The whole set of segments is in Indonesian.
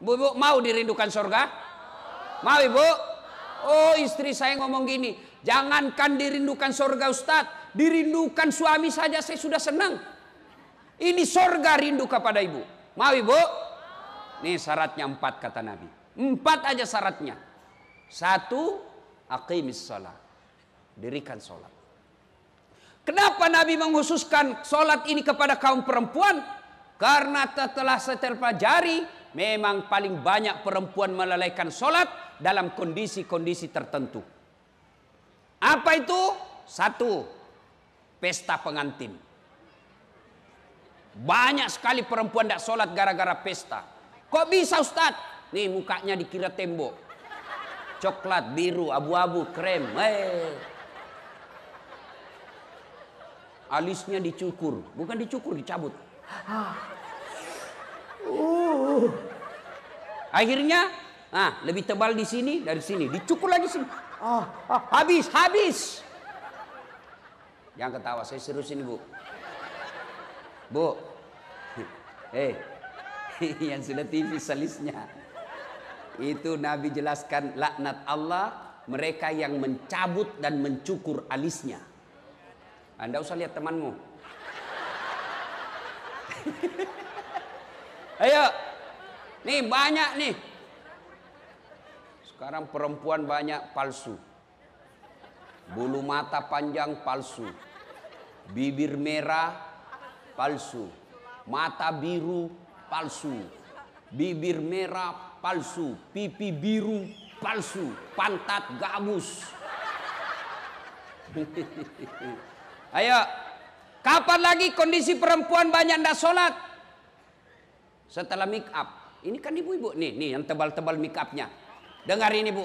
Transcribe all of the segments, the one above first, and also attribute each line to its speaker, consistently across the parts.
Speaker 1: Bu, bu mau dirindukan surga? Mau ibu? Oh istri saya ngomong gini, jangankan dirindukan surga Ustadz, dirindukan suami saja saya sudah senang. Ini surga rindu kepada ibu. Mau ibu? Nih syaratnya empat kata Nabi. Empat aja syaratnya. Satu, aqimis sholat. Dirikan sholat. Kenapa Nabi menghususkan sholat ini kepada kaum perempuan? Karena setelah seterpajari, memang paling banyak perempuan melalaikan sholat dalam kondisi-kondisi tertentu. Apa itu? Satu, pesta pengantin. Banyak sekali perempuan tidak sholat gara-gara pesta. Kok bisa Ustadz? Nih mukanya dikira tembok. Coklat, biru, abu-abu, krem. Hey. Eh. Alisnya dicukur. Bukan dicukur, dicabut. Ah. Uh. Akhirnya, nah, lebih tebal di sini dari sini, dicukur lagi sini. Oh, oh, habis, habis. Jangan ketawa, saya serius ini, Bu. Bu. Eh, yang sudah tipis salisnya. Itu Nabi jelaskan laknat Allah mereka yang mencabut dan mencukur alisnya. Anda usah lihat temanmu. Ayo, Nih banyak nih. Sekarang perempuan banyak palsu. Bulu mata panjang palsu. Bibir merah palsu. Mata biru palsu. Bibir merah palsu. Pipi biru palsu. Pantat gabus. Ayo. Kapan lagi kondisi perempuan banyak tidak sholat? Setelah make up. Ini kan ibu-ibu nih, nih yang tebal-tebal mikapnya. Dengar ini bu.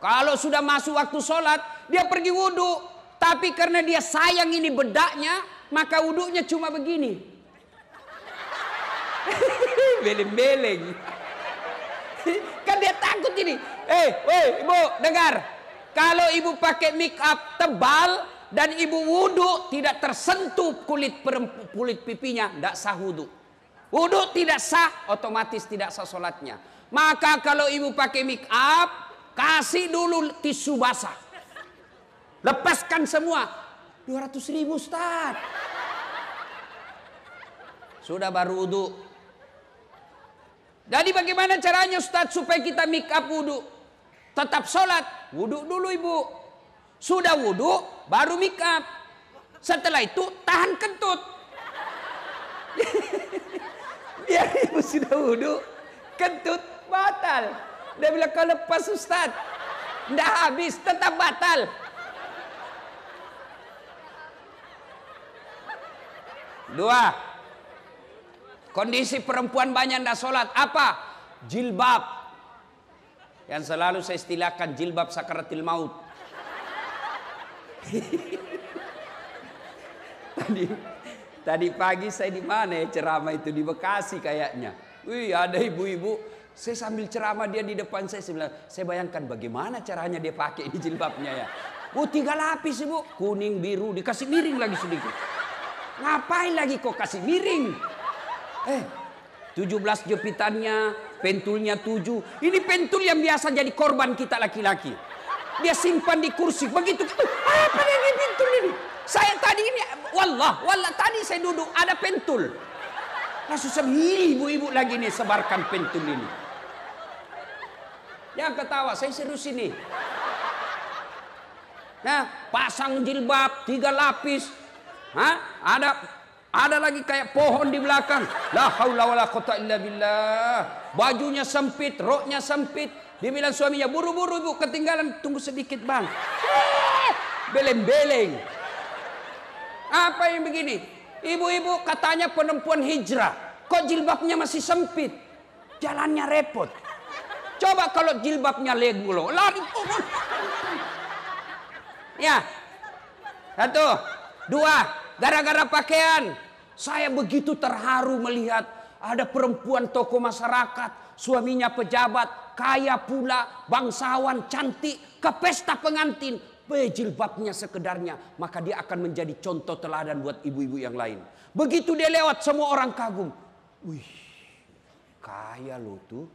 Speaker 1: Kalau sudah masuk waktu sholat, dia pergi wudhu. Tapi karena dia sayang ini bedaknya, maka wudhunya cuma begini. Beleng-beleng. kan dia takut ini. Eh, hey, ibu, dengar. Kalau ibu pakai make up tebal dan ibu wudhu tidak tersentuh kulit perempu kulit pipinya, tidak sah wudhu. Wudhu tidak sah, otomatis tidak sah sholatnya. Maka kalau ibu pakai make up, kasih dulu tisu basah. Lepaskan semua. 200 ribu Ustaz. Sudah baru wudhu. Jadi bagaimana caranya Ustaz supaya kita make up wudhu? Tetap sholat. Wudhu dulu ibu. Sudah wudhu, baru make up. Setelah itu tahan kentut. Ya ibu sudah wudhu kentut batal dia bilang kalau lepas ustaz Tidak habis tetap batal dua kondisi perempuan banyak ndak sholat apa jilbab yang selalu saya istilahkan jilbab sakaratil maut tadi Tadi pagi saya di mana ya ceramah itu di Bekasi kayaknya. Wih ada ibu-ibu. Saya sambil ceramah dia di depan saya. Saya, saya bayangkan bagaimana caranya dia pakai ini jilbabnya ya. Oh tiga lapis ibu. Kuning biru dikasih miring lagi sedikit. Ngapain lagi kok kasih miring? Eh tujuh belas jepitannya, pentulnya tujuh. Ini pentul yang biasa jadi korban kita laki-laki. Dia simpan di kursi. Begitu, gitu. apa yang ini? Saya tadi ini, wallah, wallah tadi saya duduk ada pentul. Langsung saya ibu-ibu lagi nih sebarkan pentul ini. Yang ketawa, saya serius ini. Nah, pasang jilbab tiga lapis. Hah? Ada ada lagi kayak pohon di belakang. La haula wala quwata illa billah. Bajunya sempit, roknya sempit. Dia bilang suaminya, buru-buru ibu ketinggalan. Tunggu sedikit bang. Beleng-beleng. Apa yang begini? Ibu-ibu katanya perempuan hijrah. Kok jilbabnya masih sempit? Jalannya repot. Coba kalau jilbabnya legulo, lari Ya. Satu, dua, gara-gara pakaian. Saya begitu terharu melihat ada perempuan toko masyarakat, suaminya pejabat, kaya pula, bangsawan, cantik, ke pesta pengantin jilbabnya sekedarnya, maka dia akan menjadi contoh teladan buat ibu-ibu yang lain. Begitu dia lewat, semua orang kagum. Wih, kaya lo tuh.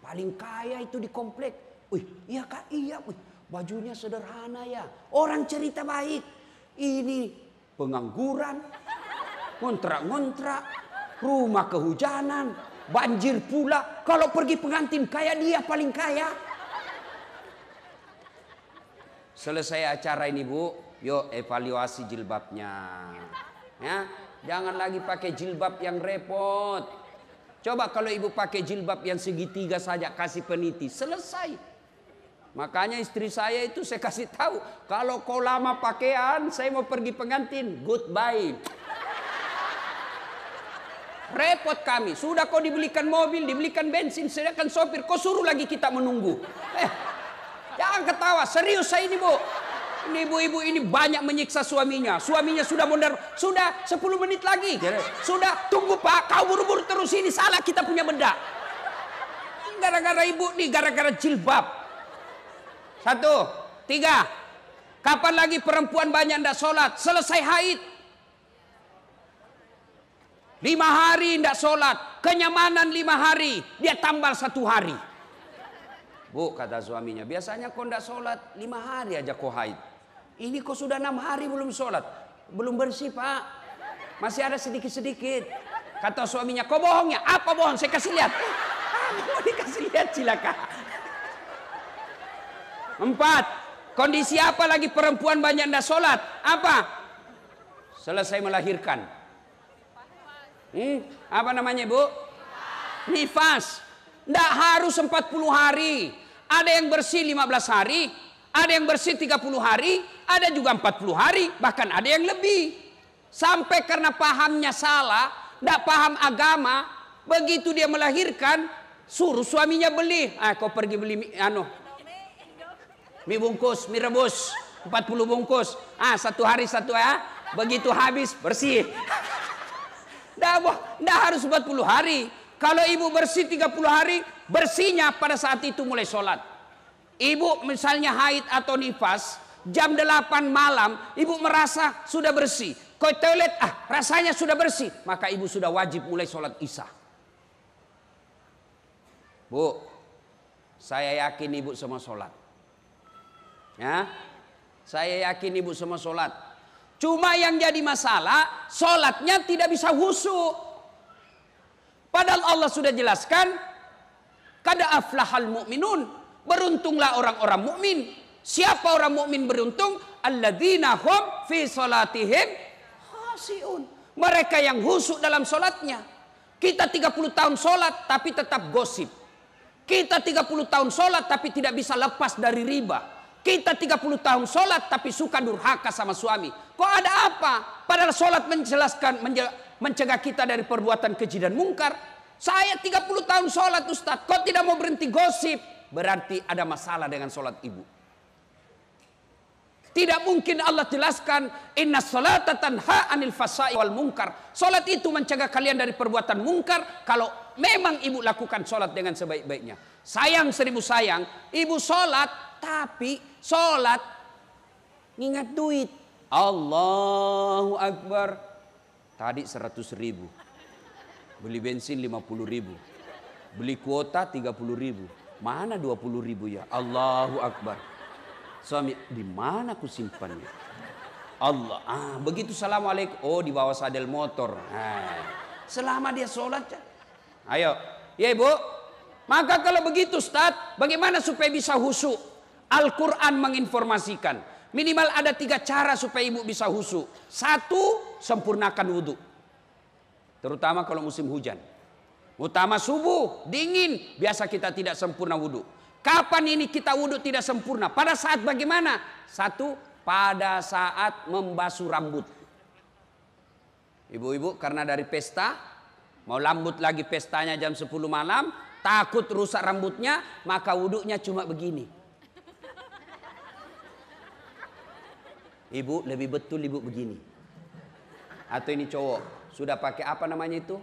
Speaker 1: Paling kaya itu di komplek. Wih, iya kak, iya. Wih, bajunya sederhana ya. Orang cerita baik. Ini pengangguran, ngontrak-ngontrak, rumah kehujanan, banjir pula. Kalau pergi pengantin kaya, dia paling kaya. Selesai acara ini Bu, yuk evaluasi jilbabnya. Ya, jangan lagi pakai jilbab yang repot. Coba kalau ibu pakai jilbab yang segitiga saja kasih peniti, selesai. Makanya istri saya itu saya kasih tahu, kalau kau lama pakaian, saya mau pergi pengantin, goodbye. Repot kami, sudah kau dibelikan mobil, dibelikan bensin, sedangkan sopir, kau suruh lagi kita menunggu. Eh, Jangan ketawa, serius saya ini bu. Ini ibu-ibu ini banyak menyiksa suaminya. Suaminya sudah mondar, sudah 10 menit lagi. Sudah, tunggu pak, kau buru-buru terus ini salah kita punya benda. Gara-gara ibu nih, gara-gara jilbab. Satu, tiga. Kapan lagi perempuan banyak ndak sholat? Selesai haid. Lima hari ndak sholat. Kenyamanan lima hari. Dia tambal satu hari. Bu, kata suaminya, biasanya kau tidak sholat lima hari aja kau haid. Ini kau sudah enam hari belum sholat. Belum bersih pak. Masih ada sedikit-sedikit. Kata suaminya, kau bohongnya? Apa bohong? Saya kasih lihat. Mau dikasih lihat silakan. Empat, kondisi apa lagi perempuan banyak tidak sholat? Apa? Selesai melahirkan. Hmm, apa namanya bu? Nifas. Nifas. Tidak harus 40 hari. Ada yang bersih 15 hari, ada yang bersih 30 hari, ada juga 40 hari, bahkan ada yang lebih. Sampai karena pahamnya salah, tidak paham agama, begitu dia melahirkan, suruh suaminya beli. Ah, kau pergi beli ano? mie bungkus, mie rebus, 40 bungkus. Ah, satu hari satu ya. Begitu habis bersih. Dah, harus 40 hari. Kalau ibu bersih 30 hari, bersihnya pada saat itu mulai sholat. Ibu misalnya haid atau nifas, jam 8 malam ibu merasa sudah bersih. kau toilet, ah rasanya sudah bersih. Maka ibu sudah wajib mulai sholat isya. Bu, saya yakin ibu semua sholat. Ya, saya yakin ibu semua sholat. Cuma yang jadi masalah, sholatnya tidak bisa husu. Padahal Allah sudah jelaskan, Kada aflahal mu'minun. Beruntunglah orang-orang mukmin. Siapa orang mukmin beruntung? Alladzina hum fi salatihim khasiun. Mereka yang husuk dalam solatnya. Kita 30 tahun solat tapi tetap gosip. Kita 30 tahun solat tapi tidak bisa lepas dari riba. Kita 30 tahun solat tapi suka durhaka sama suami. Kok ada apa? Padahal solat menjelaskan mencegah kita dari perbuatan keji dan mungkar. Saya 30 tahun sholat Ustaz. kau tidak mau berhenti gosip? Berarti ada masalah dengan sholat ibu. Tidak mungkin Allah jelaskan inna salata tanha anil fasai wal mungkar. Sholat itu mencegah kalian dari perbuatan mungkar kalau memang ibu lakukan sholat dengan sebaik-baiknya. Sayang seribu sayang, ibu sholat tapi sholat ngingat duit. Allahu akbar. Tadi seratus ribu Beli bensin 50 ribu. Beli kuota 30 ribu. Mana 20 ribu ya? Allahu Akbar. Suami, di mana aku simpannya? Allah. Ah, begitu assalamualaikum. Oh, di bawah sadel motor. Ah. Selama dia sholat. Ayo. Ya ibu. Maka kalau begitu Ustaz, bagaimana supaya bisa husuk? Al-Quran menginformasikan. Minimal ada tiga cara supaya ibu bisa husuk. Satu, sempurnakan wudhu. Terutama kalau musim hujan. Utama subuh, dingin. Biasa kita tidak sempurna wudhu. Kapan ini kita wudhu tidak sempurna? Pada saat bagaimana? Satu, pada saat membasuh rambut. Ibu-ibu karena dari pesta, mau lambut lagi pestanya jam 10 malam, takut rusak rambutnya, maka wudhunya cuma begini. Ibu lebih betul ibu begini. Atau ini cowok, sudah pakai apa namanya itu?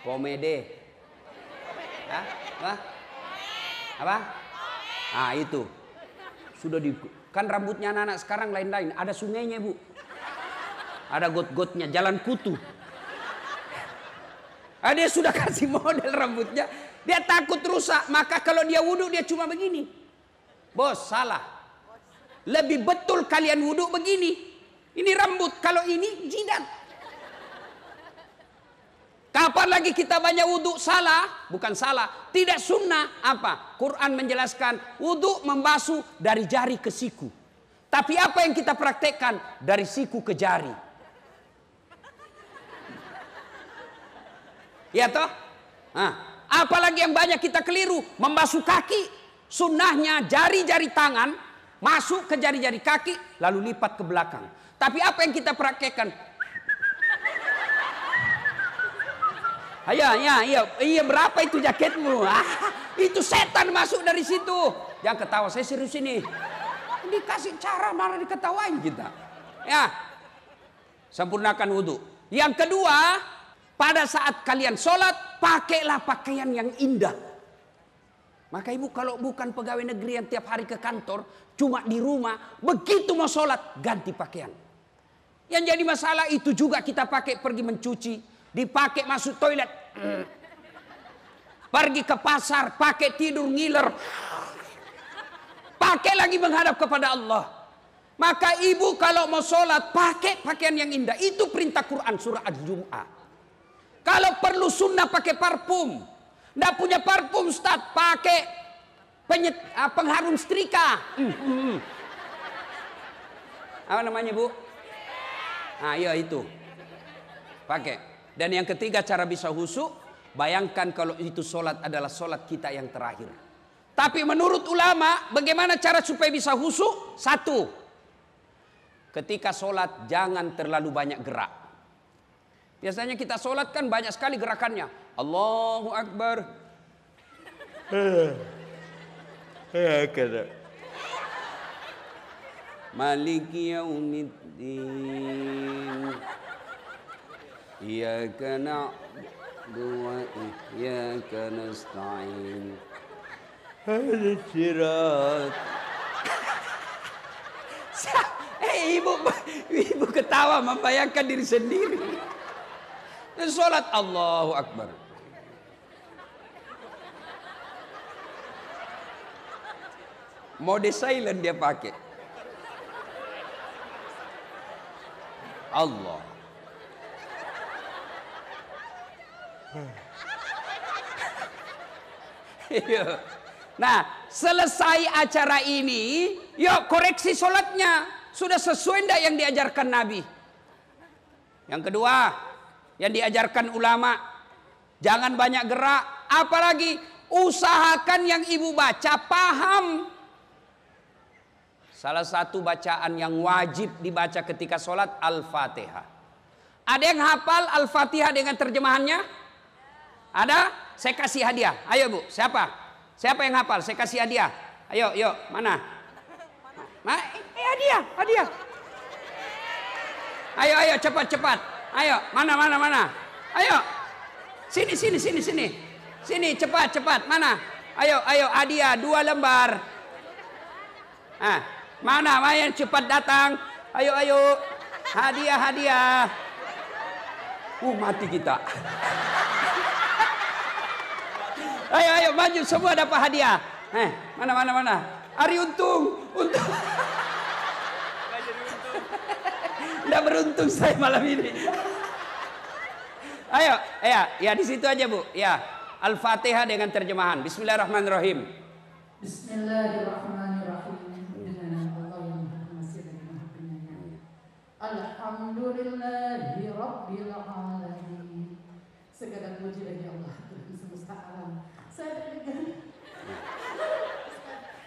Speaker 1: Komede. Hah? Hah? Apa? Ah itu. Sudah di kan rambutnya anak-anak sekarang lain-lain. Ada sungainya bu. Ada got-gotnya, jalan kutu. Ah, dia sudah kasih model rambutnya. Dia takut rusak. Maka kalau dia wudhu dia cuma begini. Bos salah. Lebih betul kalian wudhu begini. Ini rambut. Kalau ini jidat. Kapan lagi kita banyak wudhu? Salah, bukan salah. Tidak sunnah apa? Quran menjelaskan wudhu membasuh dari jari ke siku. Tapi apa yang kita praktekkan? Dari siku ke jari. Ya toh? Nah, apalagi yang banyak kita keliru. Membasuh kaki. Sunnahnya jari-jari tangan. Masuk ke jari-jari kaki. Lalu lipat ke belakang. Tapi apa yang kita praktekkan? Iya, iya, iya, iya berapa itu jaketmu? Ah, itu setan masuk dari situ. Yang ketawa, saya serius ini. Dikasih cara malah diketawain kita. Ya, sempurnakan wudhu. Yang kedua, pada saat kalian sholat, pakailah pakaian yang indah. Maka ibu kalau bukan pegawai negeri yang tiap hari ke kantor, cuma di rumah, begitu mau sholat, ganti pakaian. Yang jadi masalah itu juga kita pakai pergi mencuci, dipakai masuk toilet. Pergi ke pasar, pakai tidur ngiler. Pakai lagi menghadap kepada Allah. Maka ibu kalau mau sholat pakai pakaian yang indah. Itu perintah Quran surah Al-Jum'ah. Kalau perlu sunnah pakai parfum. Tidak punya parfum Ustaz pakai penyet, ah, pengharum setrika. Mm, Apa namanya bu? Ah iya itu. Pakai. Dan yang ketiga cara bisa husuk, bayangkan kalau itu sholat adalah sholat kita yang terakhir. Tapi menurut ulama, bagaimana cara supaya bisa husuk? Satu, ketika sholat jangan terlalu banyak gerak. Biasanya kita sholat kan banyak sekali gerakannya. Allahu Akbar. Eh, eh, Maliki yaumiddin. إياك نعبد وإياك نستعين هذا الصراط Eh ibu ibu ketawa membayangkan diri sendiri. Dan sholat Allahu Akbar. Mode silent dia pakai. Allah. Hmm. Iya. nah, selesai acara ini, yuk koreksi sholatnya. Sudah sesuai enggak yang diajarkan Nabi? Yang kedua, yang diajarkan ulama, jangan banyak gerak. Apalagi usahakan yang ibu baca paham. Salah satu bacaan yang wajib dibaca ketika sholat Al-Fatihah. Ada yang hafal Al-Fatihah dengan terjemahannya? Ada? Saya kasih hadiah. Ayo Bu, siapa? Siapa yang hafal? Saya kasih hadiah. Ayo, yuk, mana? Ma eh hadiah, hadiah. Ayo, ayo, cepat, cepat. Ayo, mana, mana, mana? Ayo. Sini, sini, sini, sini. Sini, cepat, cepat. Mana? Ayo, ayo, hadiah dua lembar. Ah, mana, mana yang cepat datang? Ayo, ayo. Hadiah, hadiah. Uh, mati kita. Ayo ayo maju semua dapat hadiah. Eh, mana mana mana. Ari untung, untung. Tidak beruntung saya malam ini. Ayo, ya, ya di situ aja bu. Ya, Al-Fatihah dengan terjemahan. Bismillahirrahmanirrahim. Bismillahirrahmanirrahim. Alhamdulillahi Alamin. Segala puji bagi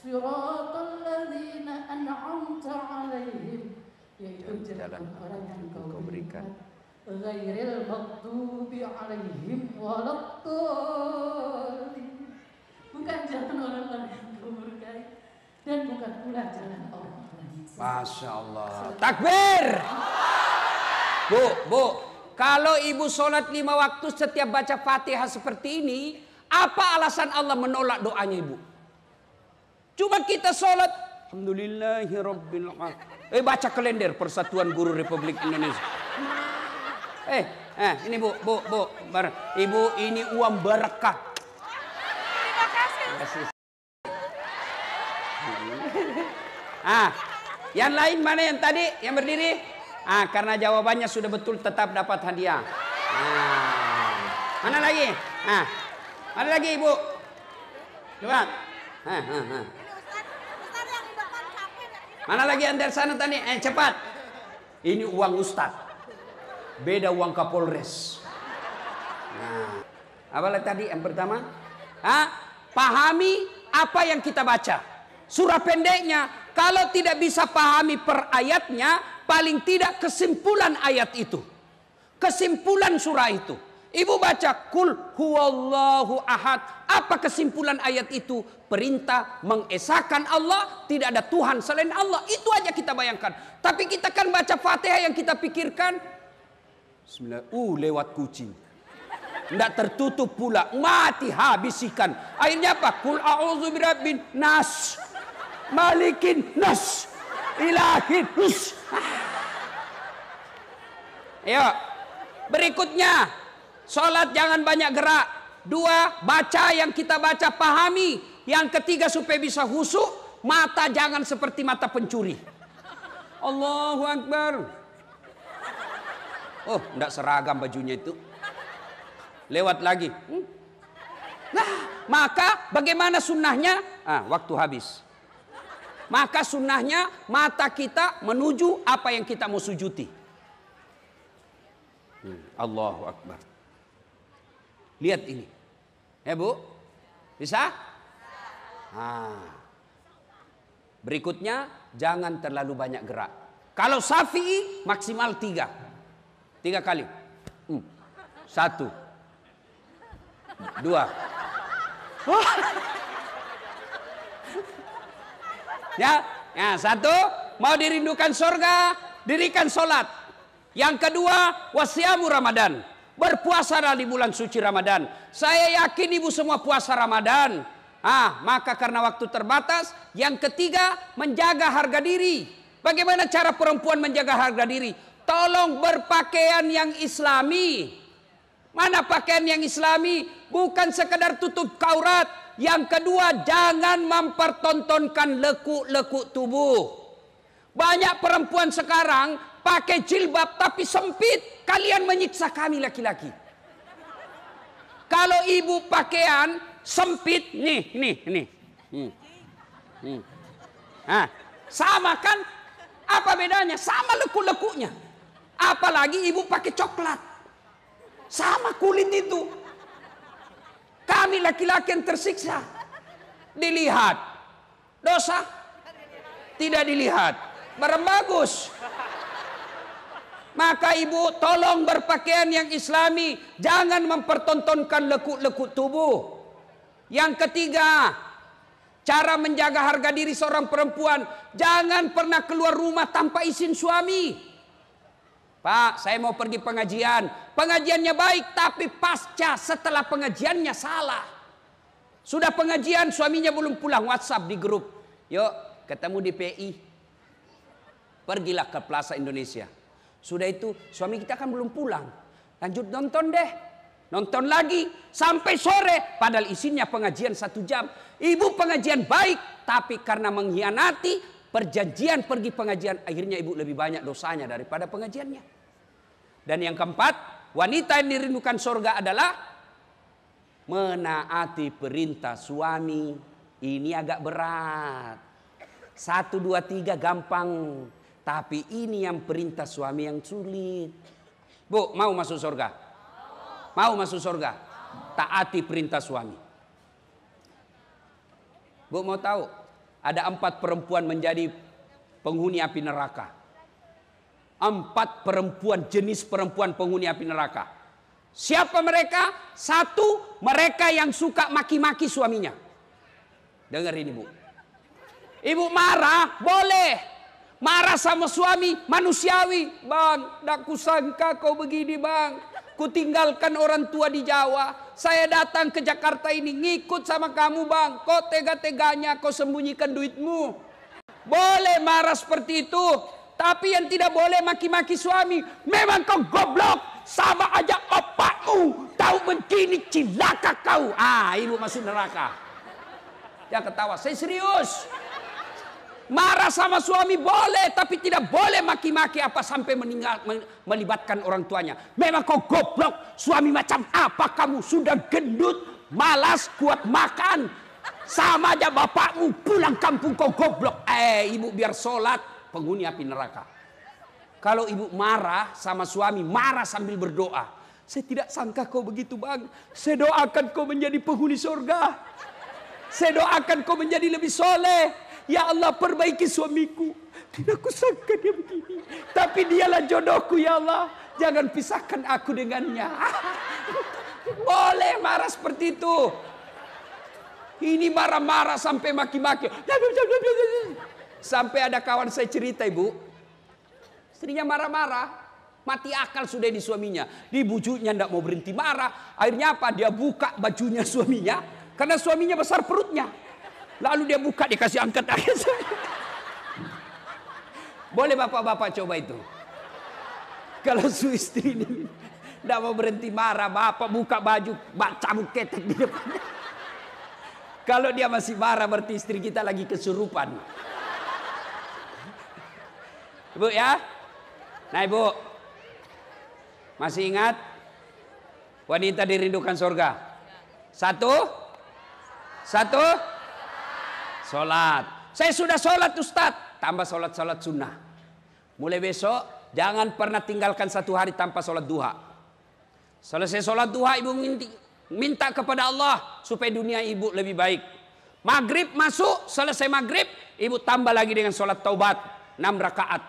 Speaker 1: jalan yang kau bukan jalan orang yang kau dan bukan pula jalan Masya Allah takbir Bu, Bu, kalau ibu sholat lima waktu setiap baca fatihah seperti ini, apa alasan Allah menolak doanya ibu? Coba kita sholat. Alhamdulillahirabbil Eh baca kalender Persatuan Guru Republik Indonesia. Eh, eh ini Bu, Bu, Bu, bar. Ibu ini uang berkah. Terima kasih. Ah, yang lain mana yang tadi yang berdiri? Ah, karena jawabannya sudah betul tetap dapat hadiah. Ah. Mana lagi? Ah. Mana lagi Ibu? Coba. Ah, ah, ah. Mana lagi anda sana tadi? Eh cepat. Ini uang ustad. Beda uang Kapolres. Nah, apalagi tadi yang pertama? Hah? Pahami apa yang kita baca. Surah pendeknya, kalau tidak bisa pahami per ayatnya, paling tidak kesimpulan ayat itu. Kesimpulan surah itu. Ibu baca kul huwallahu ahad. Apa kesimpulan ayat itu? Perintah mengesahkan Allah, tidak ada Tuhan selain Allah. Itu aja kita bayangkan. Tapi kita kan baca Fatihah yang kita pikirkan Bismillah, uh lewat kucing. Tidak tertutup pula, mati habis ikan. Akhirnya apa? Kul a'udzu birabbin nas. Malikin nas. Ilahin nas. Ayo. Berikutnya, Sholat jangan banyak gerak. Dua, baca yang kita baca pahami. Yang ketiga supaya bisa husuk. Mata jangan seperti mata pencuri. Allahu Akbar. Oh, enggak seragam bajunya itu. Lewat lagi. Nah, maka bagaimana sunnahnya? Ah, waktu habis. Maka sunnahnya mata kita menuju apa yang kita mau sujuti. Hmm, Allahu Akbar. Lihat ini. Ya Bu? Bisa? Nah. Berikutnya, jangan terlalu banyak gerak. Kalau Safi maksimal tiga. Tiga kali. Hmm. Satu. Dua. Ya, ya satu mau dirindukan surga dirikan sholat. Yang kedua wasiamu Ramadan. Berpuasa di bulan suci Ramadan. Saya yakin ibu semua puasa Ramadan. Ah, maka karena waktu terbatas, yang ketiga menjaga harga diri. Bagaimana cara perempuan menjaga harga diri? Tolong berpakaian yang islami. Mana pakaian yang islami? Bukan sekedar tutup kaurat. Yang kedua, jangan mempertontonkan lekuk-lekuk tubuh. Banyak perempuan sekarang pakai jilbab tapi sempit, kalian menyiksa kami laki-laki. Kalau ibu pakaian sempit, nih, nih, nih. Hmm. Hmm. Nah, sama kan? Apa bedanya? Sama leku-lekunya. Apalagi ibu pakai coklat. Sama kulit itu. Kami laki-laki yang tersiksa. Dilihat. Dosa? Tidak dilihat. Barang bagus. Maka ibu tolong berpakaian yang islami. Jangan mempertontonkan lekuk-lekuk tubuh. Yang ketiga, cara menjaga harga diri seorang perempuan. Jangan pernah keluar rumah tanpa izin suami. Pak, saya mau pergi pengajian. Pengajiannya baik, tapi pasca setelah pengajiannya salah. Sudah pengajian, suaminya belum pulang. WhatsApp di grup. Yuk, ketemu di PI. Pergilah ke Plaza Indonesia. Sudah itu suami kita kan belum pulang. Lanjut nonton deh. Nonton lagi sampai sore. Padahal isinya pengajian satu jam. Ibu pengajian baik. Tapi karena mengkhianati perjanjian pergi pengajian. Akhirnya ibu lebih banyak dosanya daripada pengajiannya. Dan yang keempat. Wanita yang dirindukan sorga adalah. Menaati perintah suami. Ini agak berat. Satu, dua, tiga gampang. Tapi ini yang perintah suami yang sulit. Bu, mau masuk surga? Mau masuk surga? Taati perintah suami. Bu mau tahu? Ada empat perempuan menjadi penghuni api neraka. Empat perempuan, jenis perempuan penghuni api neraka. Siapa mereka? Satu, mereka yang suka maki-maki suaminya. Dengar ini bu. Ibu marah, boleh. Marah sama suami, manusiawi. Bang, tak kusangka kau begini bang. Kutinggalkan orang tua di Jawa. Saya datang ke Jakarta ini ngikut sama kamu bang. Kau tega-teganya kau sembunyikan duitmu. Boleh marah seperti itu. Tapi yang tidak boleh maki-maki suami. Memang kau goblok. Sama aja opakmu. Tahu begini cilaka kau. Ah ibu masuk neraka. Ya ketawa. Saya serius. Marah sama suami boleh, tapi tidak boleh maki-maki apa sampai meninggal melibatkan orang tuanya. Memang kau goblok, suami macam apa kamu sudah gendut, malas, kuat makan. Sama aja bapakmu pulang kampung kau goblok. Eh ibu biar sholat penghuni api neraka. Kalau ibu marah sama suami, marah sambil berdoa. Saya tidak sangka kau begitu bang. Saya doakan kau menjadi penghuni surga. Saya doakan kau menjadi lebih soleh. Ya Allah perbaiki suamiku. Tidak sangka dia begini. Tapi dialah jodohku ya Allah. Jangan pisahkan aku dengannya. Boleh marah seperti itu. Ini marah-marah sampai maki-maki. Sampai ada kawan saya cerita ibu. Istrinya marah-marah. Mati akal sudah di suaminya. Di Dibujuknya tidak mau berhenti marah. Akhirnya apa? Dia buka bajunya suaminya. Karena suaminya besar perutnya. Lalu dia buka, dia kasih angkat saya. Boleh bapak-bapak coba itu. Kalau su istri ini tidak mau berhenti marah, bapak buka baju, bak cabut ketek di depannya. Kalau dia masih marah berarti istri kita lagi kesurupan. Ibu ya. Nah ibu. Masih ingat? Wanita dirindukan surga. Satu. Satu. Sholat. Saya sudah sholat Ustaz. Tambah sholat-sholat sunnah. Mulai besok jangan pernah tinggalkan satu hari tanpa sholat duha. Selesai sholat duha ibu minta kepada Allah supaya dunia ibu lebih baik. Maghrib masuk, selesai maghrib ibu tambah lagi dengan sholat taubat. enam rakaat.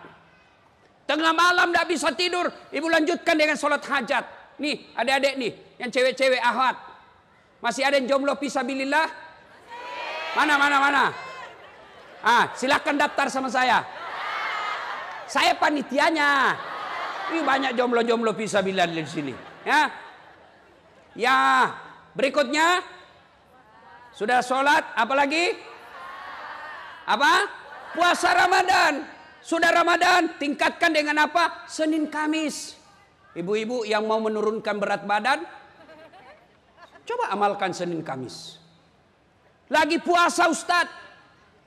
Speaker 1: Tengah malam tidak bisa tidur, ibu lanjutkan dengan sholat hajat. Nih adik-adik nih, yang cewek-cewek ahwat. Masih ada yang jomblo pisah bilillah, Mana, mana, mana? Ah, silahkan daftar sama saya. Saya panitianya. Ini banyak jomblo-jomblo bisa bilang di sini. Ya. Ya, berikutnya sudah sholat, apalagi? Apa? Puasa Ramadan. Sudah Ramadan, tingkatkan dengan apa? Senin Kamis. Ibu-ibu yang mau menurunkan berat badan, coba amalkan Senin Kamis. Lagi puasa Ustaz.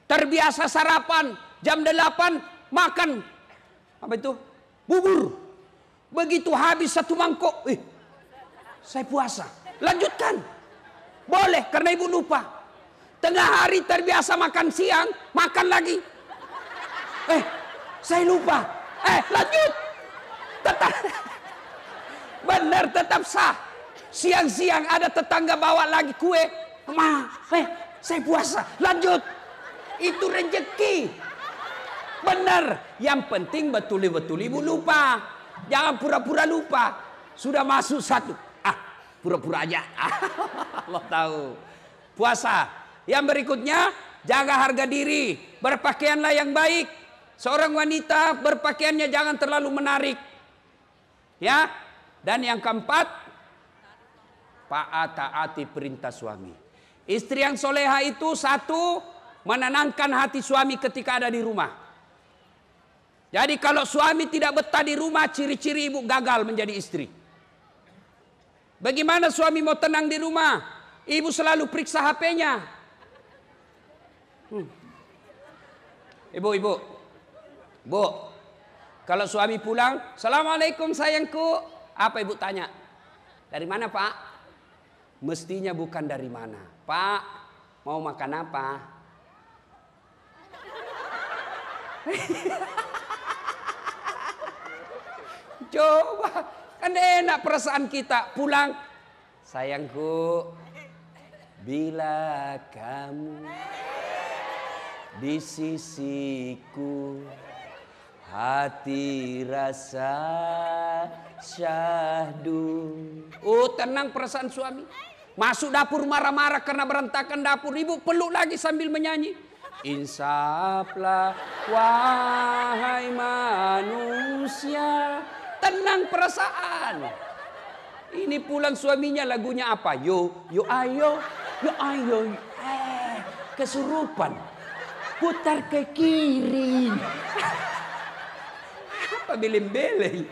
Speaker 1: Terbiasa sarapan. Jam 8 makan. Apa itu? Bubur. Begitu habis satu mangkok. Eh, saya puasa. Lanjutkan. Boleh karena ibu lupa. Tengah hari terbiasa makan siang. Makan lagi. Eh, saya lupa. Eh, lanjut. Tetap. Benar tetap sah. Siang-siang ada tetangga bawa lagi kue. Ma, eh, saya puasa. Lanjut. Itu rezeki. Benar. Yang penting betul-betul ibu lupa. Jangan pura-pura lupa. Sudah masuk satu. Ah, pura-pura aja. Allah tahu. Puasa. Yang berikutnya, jaga harga diri. Berpakaianlah yang baik. Seorang wanita berpakaiannya jangan terlalu menarik. Ya. Dan yang keempat, taati perintah suami. Istri yang soleha itu satu menenangkan hati suami ketika ada di rumah. Jadi kalau suami tidak betah di rumah, ciri-ciri ibu gagal menjadi istri. Bagaimana suami mau tenang di rumah? Ibu selalu periksa HP-nya. Hmm. Ibu, ibu. Bu. Kalau suami pulang, Assalamualaikum sayangku. Apa ibu tanya? Dari mana pak? Mestinya bukan dari mana. Pak, mau makan apa? Coba, kan enak perasaan kita pulang. Sayangku, bila kamu di sisiku hati rasa syahdu. Oh tenang perasaan suami. Masuk dapur marah-marah karena berantakan dapur. Ibu peluk lagi sambil menyanyi. Insaplah wahai manusia. Tenang perasaan. Ini pulang suaminya lagunya apa? Yo, yo ayo, yo ayo. Eh, kesurupan. Putar ke kiri. apa beleng-beleng.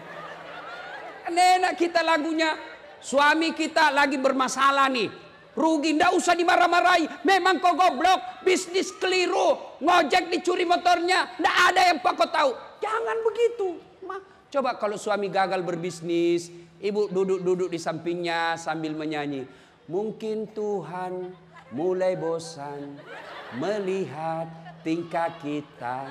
Speaker 1: Nenek kita lagunya Suami kita lagi bermasalah nih. Rugi, ndak usah dimarah-marahi. Memang kau goblok, bisnis keliru, ngojek dicuri motornya, ndak ada yang kau tahu. Jangan begitu. Ma, coba kalau suami gagal berbisnis, ibu duduk-duduk di sampingnya sambil menyanyi. Mungkin Tuhan mulai bosan melihat tingkah kita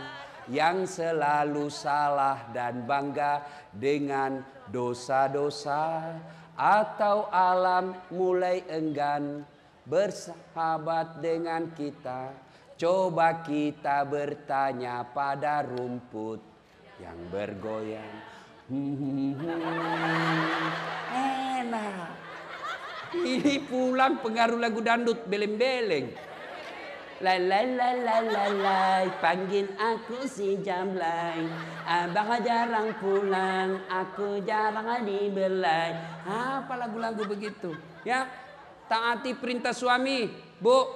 Speaker 1: yang selalu salah dan bangga dengan dosa-dosa atau alam mulai enggan bersahabat dengan kita. Coba kita bertanya pada rumput yang bergoyang. Hmm, enak. Ini pulang pengaruh lagu dandut beleng-beleng. La la la la la la Panggil aku si Jablay Abang jarang pulang Aku jarang dibelai Apa lagu-lagu begitu Ya Taati perintah suami Bu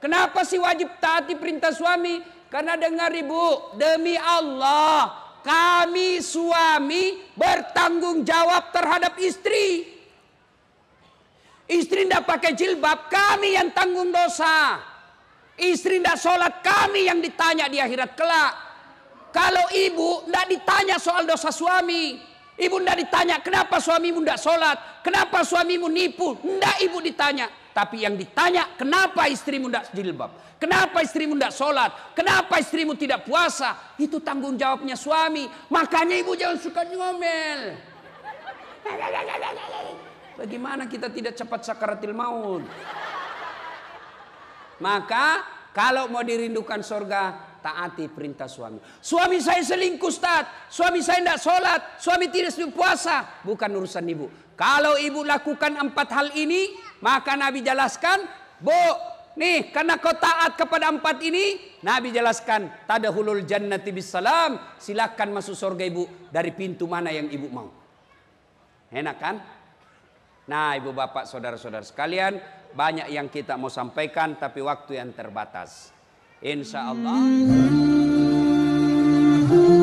Speaker 1: Kenapa sih wajib taati perintah suami? Karena dengar ibu Demi Allah kami suami bertanggung jawab terhadap istri. Istri tidak pakai jilbab, kami yang tanggung dosa. Istri tidak sholat kami yang ditanya di akhirat kelak. Kalau ibu tidak ditanya soal dosa suami. Ibu tidak ditanya kenapa suamimu tidak sholat. Kenapa suamimu nipu. Tidak ibu ditanya. Tapi yang ditanya kenapa istrimu tidak jilbab. Kenapa istrimu tidak sholat. Kenapa istrimu tidak puasa. Itu tanggung jawabnya suami. Makanya ibu jangan suka nyomel. Bagaimana kita tidak cepat sakaratil maut. Maka kalau mau dirindukan sorga, taati perintah suami. Suami saya selingkuh, Ustaz. Suami saya tidak sholat. Suami tidak puasa. Bukan urusan ibu. Kalau ibu lakukan empat hal ini, maka Nabi jelaskan, Bu, nih karena kau taat kepada empat ini, Nabi jelaskan, tadahulul jannati salam. Silahkan masuk surga ibu dari pintu mana yang ibu mau. Enak kan? Nah ibu bapak saudara-saudara sekalian banyak yang kita mau sampaikan tapi waktu yang terbatas. Insya Allah.